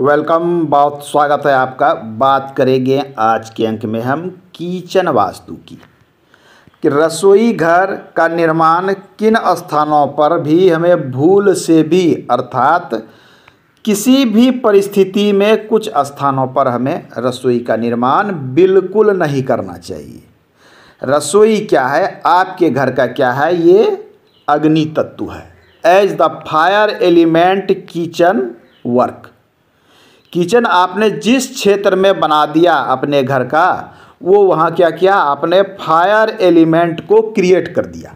welcome बहुत स्वागत है आपका बात करेंगे आज के अंक में हम किचन वास्तु की कि रसोई घर का निर्माण किन स्थानों पर भी हमें भूल से भी अर्थात किसी भी परिस्थिति में कुछ स्थानों पर हमें रसोई का निर्माण बिल्कुल नहीं करना चाहिए रसोई क्या है आपके घर का क्या है ये अग्नि तत्व है as the fire element kitchen work kitchen आपने जिस क्षेत्र में बना दिया अपने घर का वो वहाँ क्या किया आपने फायर एलिमेंट को क्रिएट कर दिया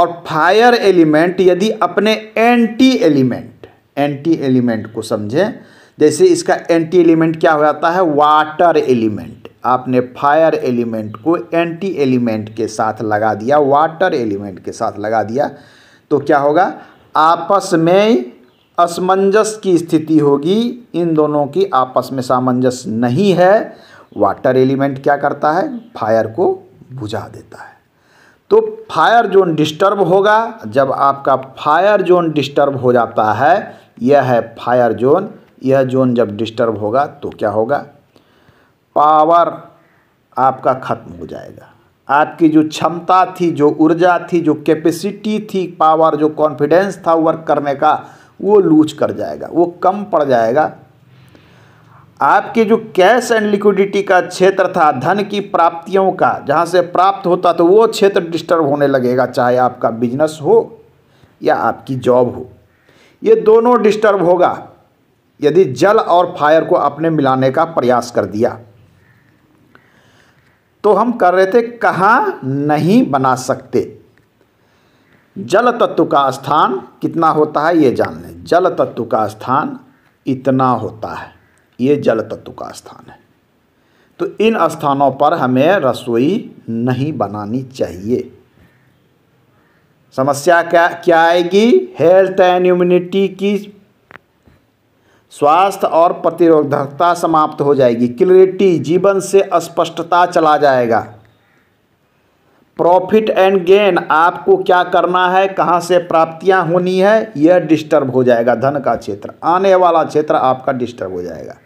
और फायर एलिमेंट यदि अपने एंटी एलिमेंट एंटी एलिमेंट को समझें जैसे इसका एंटी एलिमेंट क्या हो जाता है वाटर एलिमेंट आपने फायर एलिमेंट को एंटी एलिमेंट के साथ लगा दिया वाटर एलिमेंट के साथ लगा दिया तो क्या होगा आपस में असमंजस की स्थिति होगी इन दोनों की आपस में सामंजस नहीं है वाटर एलिमेंट क्या करता है फायर को बुझा देता है तो फायर जोन डिस्टर्ब होगा जब आपका फायर जोन डिस्टर्ब हो जाता है यह है फायर जोन यह जोन जब डिस्टर्ब होगा तो क्या होगा पावर आपका खत्म हो जाएगा आपकी जो क्षमता थी जो ऊर्जा थी जो कैपेसिटी थी पावर जो कॉन्फिडेंस था वर्क करने का वो लूज कर जाएगा वो कम पड़ जाएगा आपके जो कैश एंड लिक्विडिटी का क्षेत्र था धन की प्राप्तियों का जहाँ से प्राप्त होता तो वो क्षेत्र डिस्टर्ब होने लगेगा चाहे आपका बिजनेस हो या आपकी जॉब हो ये दोनों डिस्टर्ब होगा यदि जल और फायर को आपने मिलाने का प्रयास कर दिया तो हम कर रहे थे कहाँ नहीं बना सकते जल तत्व का स्थान कितना होता है ये जान लें जल तत्व का स्थान इतना होता है ये जल तत्व का स्थान है तो इन स्थानों पर हमें रसोई नहीं बनानी चाहिए समस्या क्या क्या आएगी हेल्थ एंड इम्यूनिटी की स्वास्थ्य और प्रतिरोधकता समाप्त हो जाएगी क्लियरिटी जीवन से अस्पष्टता चला जाएगा प्रॉफिट एंड गेन आपको क्या करना है कहाँ से प्राप्तियाँ होनी है यह डिस्टर्ब हो जाएगा धन का क्षेत्र आने वाला क्षेत्र आपका डिस्टर्ब हो जाएगा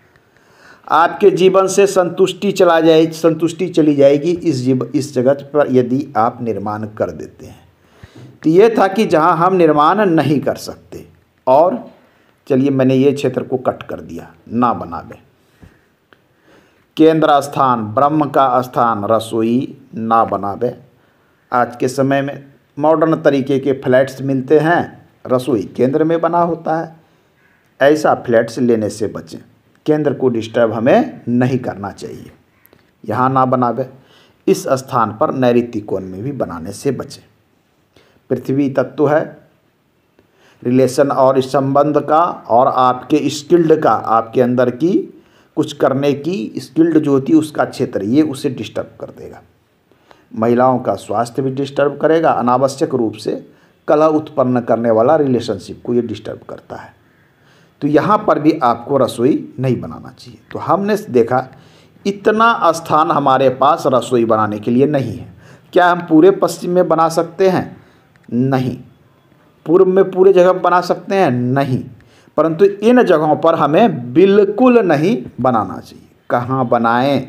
आपके जीवन से संतुष्टि चला जाए संतुष्टि चली जाएगी इस जीव इस जगत पर यदि आप निर्माण कर देते हैं तो ये था कि जहाँ हम निर्माण नहीं कर सकते और चलिए मैंने ये क्षेत्र को कट कर दिया ना बना दें केंद्र स्थान ब्रह्म का स्थान रसोई ना बना दें आज के समय में मॉडर्न तरीके के फ्लैट्स मिलते हैं रसोई केंद्र में बना होता है ऐसा फ्लैट्स लेने से बचें केंद्र को डिस्टर्ब हमें नहीं करना चाहिए यहाँ ना बनावे इस स्थान पर नैरित्य कोण में भी बनाने से बचें पृथ्वी तत्व है रिलेशन और इस संबंध का और आपके स्किल्ड का आपके अंदर की कुछ करने की स्किल्ड जो होती है उसका क्षेत्र ये उसे डिस्टर्ब कर देगा महिलाओं का स्वास्थ्य भी डिस्टर्ब करेगा अनावश्यक रूप से कला उत्पन्न करने वाला रिलेशनशिप को ये डिस्टर्ब करता है तो यहाँ पर भी आपको रसोई नहीं बनाना चाहिए तो हमने देखा इतना स्थान हमारे पास रसोई बनाने के लिए नहीं है क्या हम पूरे पश्चिम में बना सकते हैं नहीं पूर्व में पूरे जगह बना सकते हैं नहीं परंतु इन जगहों पर हमें बिल्कुल नहीं बनाना चाहिए कहाँ बनाएं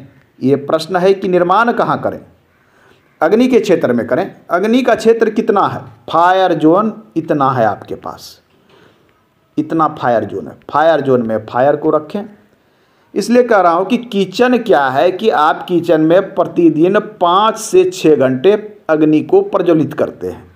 ये प्रश्न है कि निर्माण कहाँ करें अग्नि के क्षेत्र में करें अग्नि का क्षेत्र कितना है फायर जोन इतना है आपके पास इतना फायर जोन है फायर जोन में फायर को रखें इसलिए कह रहा हूँ कि किचन क्या है कि आप किचन में प्रतिदिन पाँच से छः घंटे अग्नि को प्रज्वलित करते हैं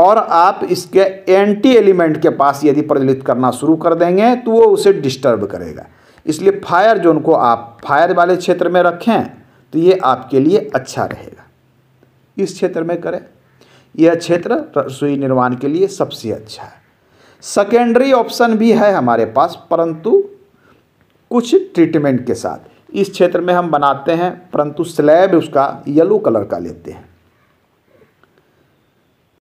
और आप इसके एंटी एलिमेंट के पास यदि प्रज्वलित करना शुरू कर देंगे तो वो उसे डिस्टर्ब करेगा इसलिए फायर जोन को आप फायर वाले क्षेत्र में रखें तो ये आपके लिए अच्छा रहेगा इस क्षेत्र में करें यह क्षेत्र रसोई निर्माण के लिए सबसे अच्छा है सेकेंडरी ऑप्शन भी है हमारे पास परंतु कुछ ट्रीटमेंट के साथ इस क्षेत्र में हम बनाते हैं परंतु स्लैब उसका येलो कलर का लेते हैं